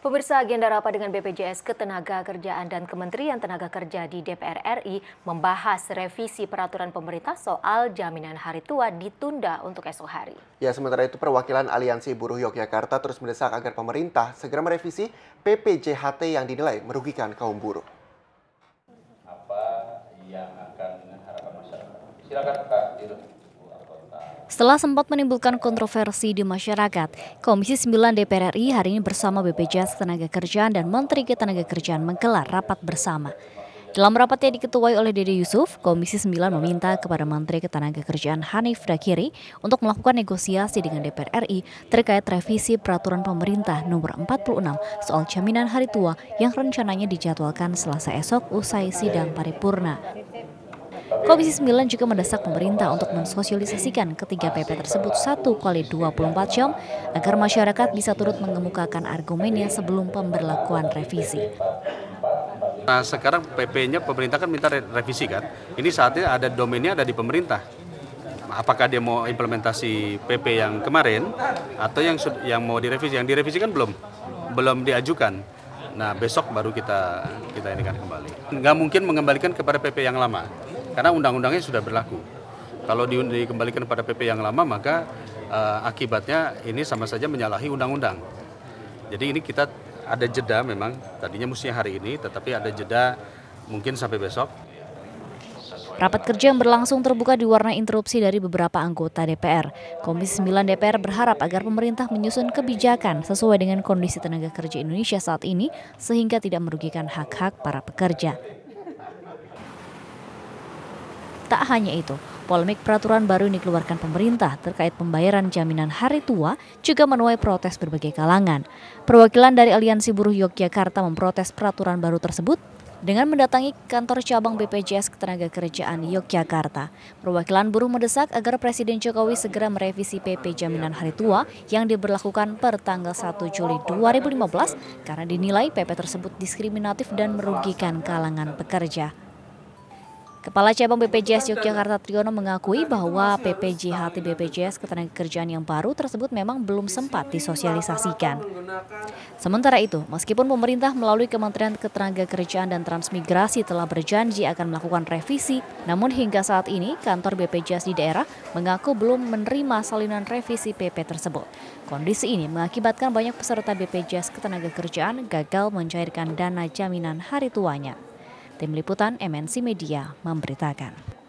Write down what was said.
Pemirsa agenda rapat dengan BPJS Ketenaga Kerjaan dan Kementerian Tenaga Kerja di DPR RI membahas revisi peraturan pemerintah soal jaminan hari tua ditunda untuk esok hari. Ya, sementara itu perwakilan Aliansi Buruh Yogyakarta terus mendesak agar pemerintah segera merevisi PPJHT yang dinilai merugikan kaum buruh. Apa yang akan harapan masyarakat? Silakan Pak setelah sempat menimbulkan kontroversi di masyarakat, Komisi 9 DPR RI hari ini bersama BPJS Tenaga Kerjaan dan Menteri Ketenagakerjaan menggelar rapat bersama. Dalam rapat yang diketuai oleh Dede Yusuf, Komisi 9 meminta kepada Menteri Ketenagakerjaan Hanif Dakiri untuk melakukan negosiasi dengan DPR RI terkait revisi peraturan pemerintah nomor 46 soal jaminan hari tua yang rencananya dijadwalkan selasa esok usai sidang paripurna. Komisi 9 juga mendesak pemerintah untuk mensosialisasikan ketiga PP tersebut satu kali 24 jam agar masyarakat bisa turut mengemukakan argumennya sebelum pemberlakuan revisi. Nah, sekarang PP-nya pemerintah kan minta revisi kan. Ini saatnya ada domainnya ada di pemerintah. Apakah dia mau implementasi PP yang kemarin atau yang yang mau direvisi? Yang direvisi kan belum belum diajukan. Nah, besok baru kita kita ini kan kembali. Nggak mungkin mengembalikan kepada PP yang lama. Karena undang-undangnya sudah berlaku. Kalau di, dikembalikan pada PP yang lama maka uh, akibatnya ini sama saja menyalahi undang-undang. Jadi ini kita ada jeda memang tadinya mestinya hari ini tetapi ada jeda mungkin sampai besok. Rapat kerja yang berlangsung terbuka diwarnai interupsi dari beberapa anggota DPR. Komisi 9 DPR berharap agar pemerintah menyusun kebijakan sesuai dengan kondisi tenaga kerja Indonesia saat ini sehingga tidak merugikan hak-hak para pekerja. Tak hanya itu, polemik peraturan baru yang dikeluarkan pemerintah terkait pembayaran jaminan hari tua juga menuai protes berbagai kalangan. Perwakilan dari Aliansi Buruh Yogyakarta memprotes peraturan baru tersebut dengan mendatangi kantor cabang BPJS Ketenagakerjaan Yogyakarta. Perwakilan buruh mendesak agar Presiden Jokowi segera merevisi PP Jaminan Hari Tua yang diberlakukan per tanggal 1 Juli 2015 karena dinilai PP tersebut diskriminatif dan merugikan kalangan pekerja. Kepala Cabang BPJS Yogyakarta Triono mengakui bahwa PPJHT BPJS Ketenagakerjaan yang baru tersebut memang belum sempat disosialisasikan. Sementara itu, meskipun pemerintah melalui Kementerian Ketenagakerjaan dan Transmigrasi telah berjanji akan melakukan revisi, namun hingga saat ini kantor BPJS di daerah mengaku belum menerima salinan revisi PP tersebut. Kondisi ini mengakibatkan banyak peserta BPJS Ketenagakerjaan gagal mencairkan dana jaminan hari tuanya. Tim Liputan MNC Media memberitakan.